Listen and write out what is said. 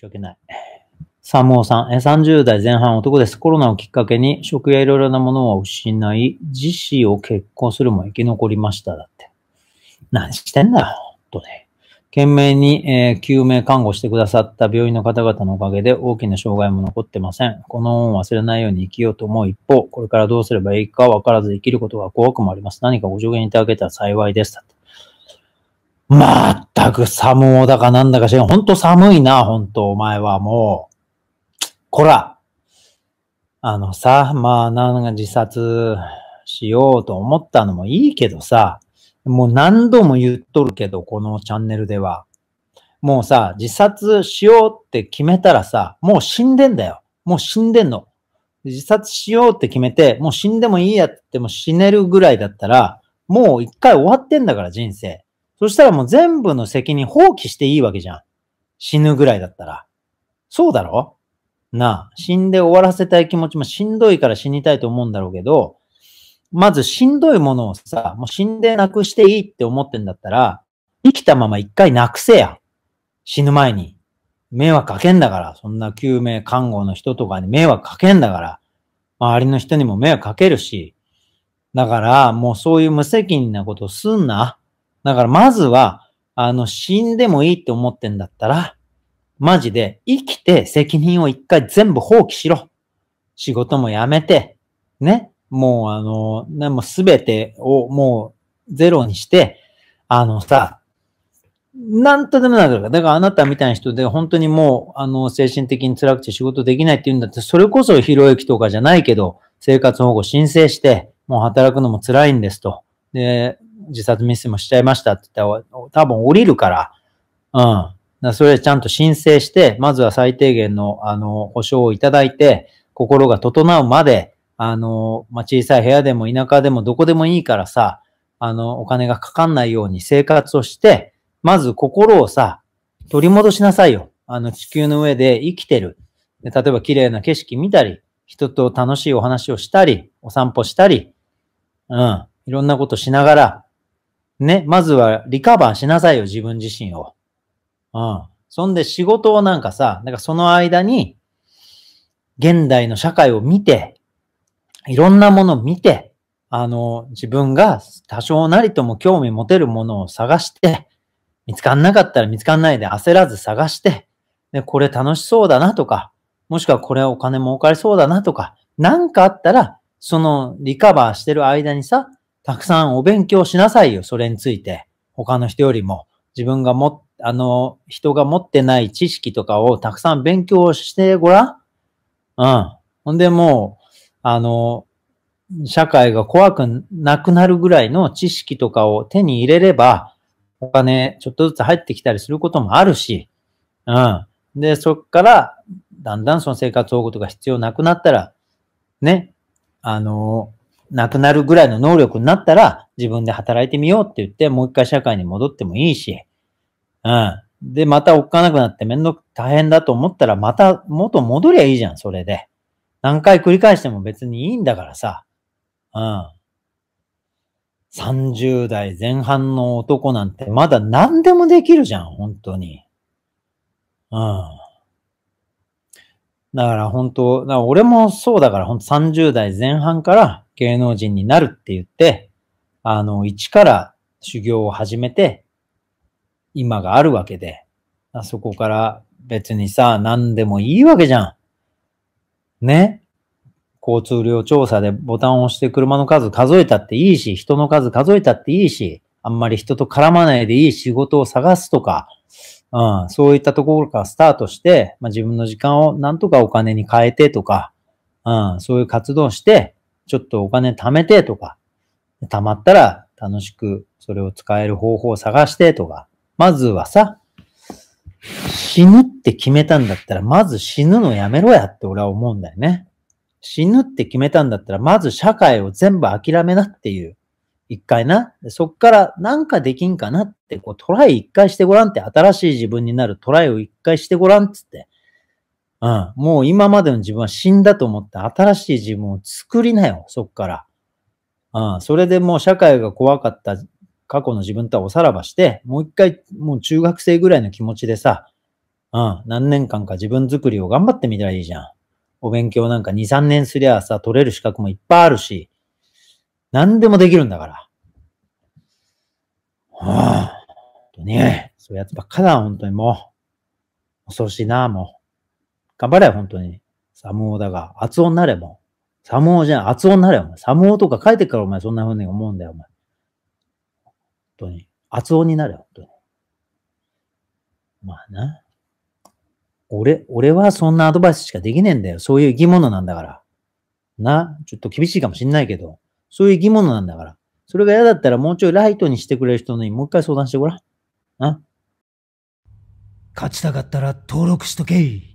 申し訳ない。サモーさん、30代前半男です。コロナをきっかけに食やいろいろなものを失い、自死を結婚するも生き残りました。だって。何してんだよ、ほんとね。懸命に、えー、救命看護してくださった病院の方々のおかげで大きな障害も残ってません。この恩を忘れないように生きようと思う一方、これからどうすればいいかわからず生きることが怖くもあります。何かご助言いただけたら幸いです。だってまったく寒おだかなんだかしらほんと寒いな、ほんと、お前はもう。こらあのさ、まあ、なんか自殺しようと思ったのもいいけどさ、もう何度も言っとるけど、このチャンネルでは。もうさ、自殺しようって決めたらさ、もう死んでんだよ。もう死んでんの。自殺しようって決めて、もう死んでもいいやっても死ねるぐらいだったら、もう一回終わってんだから、人生。そしたらもう全部の責任放棄していいわけじゃん。死ぬぐらいだったら。そうだろなあ、死んで終わらせたい気持ちもしんどいから死にたいと思うんだろうけど、まずしんどいものをさ、もう死んでなくしていいって思ってんだったら、生きたまま一回なくせや。死ぬ前に。迷惑かけんだから、そんな救命看護の人とかに迷惑かけんだから、周りの人にも迷惑かけるし、だからもうそういう無責任なことすんな。だからまずは、あの、死んでもいいって思ってんだったら、マジで生きて責任を一回全部放棄しろ。仕事もやめて、ね。もうあの、ね、もうすべてをもうゼロにして、あのさ、なんとでもなるから。だからあなたみたいな人で本当にもう、あの、精神的に辛くて仕事できないって言うんだって、それこそひろゆきとかじゃないけど、生活保護申請して、もう働くのも辛いんですと。で、自殺未遂もしちゃいましたって言ったら、多分降りるから、うん。だそれちゃんと申請して、まずは最低限の、あの、保証をいただいて、心が整うまで、あの、まあ、小さい部屋でも田舎でもどこでもいいからさ、あの、お金がかかんないように生活をして、まず心をさ、取り戻しなさいよ。あの、地球の上で生きてる。で例えば綺麗な景色見たり、人と楽しいお話をしたり、お散歩したり、うん、いろんなことしながら、ね、まずはリカバーしなさいよ、自分自身を。うん。そんで仕事をなんかさ、なんかその間に、現代の社会を見て、いろんなものを見て、あの、自分が多少なりとも興味持てるものを探して、見つかんなかったら見つかんないで焦らず探して、で、これ楽しそうだなとか、もしくはこれお金儲かりそうだなとか、なんかあったら、そのリカバーしてる間にさ、たくさんお勉強しなさいよ、それについて。他の人よりも。自分がも、あの、人が持ってない知識とかをたくさん勉強してごらん。うん。ほんでもう、あの、社会が怖くなくなるぐらいの知識とかを手に入れれば、お金ちょっとずつ入ってきたりすることもあるし、うん。で、そっから、だんだんその生活保護とか必要なくなったら、ね、あの、なくなるぐらいの能力になったら、自分で働いてみようって言って、もう一回社会に戻ってもいいし、うん。で、またおっかなくなってめんどく大変だと思ったら、また元戻りゃいいじゃん、それで。何回繰り返しても別にいいんだからさ。うん。30代前半の男なんてまだ何でもできるじゃん、本当に。うん。だから本当、俺もそうだから、本当30代前半から、芸能人になるって言って、あの、一から修行を始めて、今があるわけで、あそこから別にさ、何でもいいわけじゃん。ね交通量調査でボタンを押して車の数数えたっていいし、人の数数えたっていいし、あんまり人と絡まないでいい仕事を探すとか、うん、そういったところからスタートして、まあ、自分の時間をなんとかお金に変えてとか、うん、そういう活動して、ちょっとお金貯めてとか、貯まったら楽しくそれを使える方法を探してとか、まずはさ、死ぬって決めたんだったら、まず死ぬのやめろやって俺は思うんだよね。死ぬって決めたんだったら、まず社会を全部諦めなっていう。一回な。そっからなんかできんかなって、こうトライ一回してごらんって、新しい自分になるトライを一回してごらんっつって。うん。もう今までの自分は死んだと思って新しい自分を作りなよ、そっから。うん。それでもう社会が怖かった過去の自分とはおさらばして、もう一回、もう中学生ぐらいの気持ちでさ、うん。何年間か自分作りを頑張ってみたらいいじゃん。お勉強なんか2、3年すりゃさ、取れる資格もいっぱいあるし、何でもできるんだから。はあ、本当に、そういうやつばっかだ、本当にもう。恐ろしいな、もう。頑張れよ、本当に。サムオだが、厚音なれも。サムオじゃん、厚音なれよ、サムオとか書いてからお前そんな風に思うんだよ、お前。本当に。厚音になれよ、本当に。まあな。俺、俺はそんなアドバイスしかできねえんだよ。そういう生き物なんだから。な、ちょっと厳しいかもしんないけど、そういう生き物なんだから。それが嫌だったらもうちょいライトにしてくれる人にもう一回相談してごらん。な。勝ちたかったら登録しとけい。